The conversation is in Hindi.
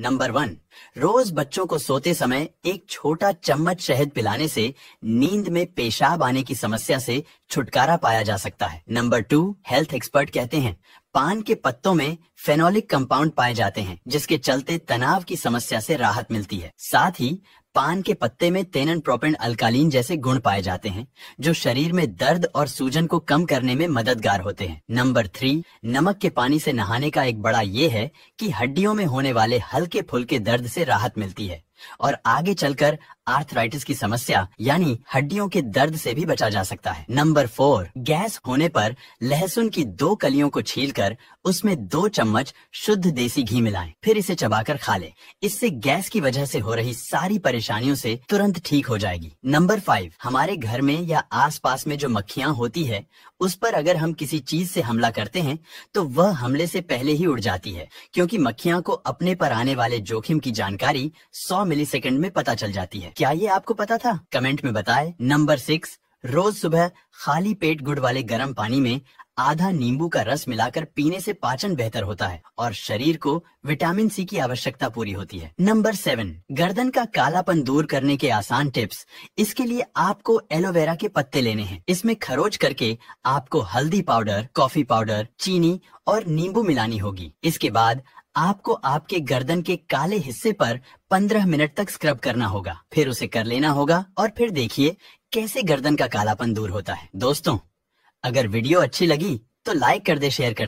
नंबर वन रोज बच्चों को सोते समय एक छोटा चम्मच शहद पिलाने से नींद में पेशाब आने की समस्या से छुटकारा पाया जा सकता है नंबर टू हेल्थ एक्सपर्ट कहते हैं पान के पत्तों में फेनोलिक कंपाउंड पाए जाते हैं जिसके चलते तनाव की समस्या से राहत मिलती है साथ ही पान के पत्ते में तेनन प्रोपेन अल्कालीन जैसे गुण पाए जाते हैं जो शरीर में दर्द और सूजन को कम करने में मददगार होते हैं नंबर थ्री नमक के पानी से नहाने का एक बड़ा ये है कि हड्डियों में होने वाले हल्के फुल्के दर्द से राहत मिलती है और आगे चलकर आर्थराइटिस की समस्या यानी हड्डियों के दर्द से भी बचा जा सकता है नंबर फोर गैस होने पर लहसुन की दो कलियों को छीलकर उसमें दो चम्मच शुद्ध देसी घी मिलाएं, फिर इसे चबाकर खा लें। इससे गैस की वजह से हो रही सारी परेशानियों से तुरंत ठीक हो जाएगी नंबर फाइव हमारे घर में या पास में जो मक्खियाँ होती है उस पर अगर हम किसी चीज से हमला करते हैं तो वह हमले से पहले ही उड़ जाती है क्योंकि मक्खियाँ को अपने पर आने वाले जोखिम की जानकारी सौ मिली सेकेंड में पता चल जाती है क्या ये आपको पता था कमेंट में बताए नंबर सिक्स रोज सुबह खाली पेट गुड़ वाले गर्म पानी में आधा नींबू का रस मिलाकर पीने से पाचन बेहतर होता है और शरीर को विटामिन सी की आवश्यकता पूरी होती है नंबर सेवन गर्दन का कालापन दूर करने के आसान टिप्स इसके लिए आपको एलोवेरा के पत्ते लेने हैं इसमें खरोच करके आपको हल्दी पाउडर कॉफी पाउडर चीनी और नींबू मिलानी होगी इसके बाद आपको आपके गर्दन के काले हिस्से पर 15 मिनट तक स्क्रब करना होगा फिर उसे कर लेना होगा और फिर देखिए कैसे गर्दन का कालापन दूर होता है दोस्तों अगर वीडियो अच्छी लगी तो लाइक कर दे शेयर कर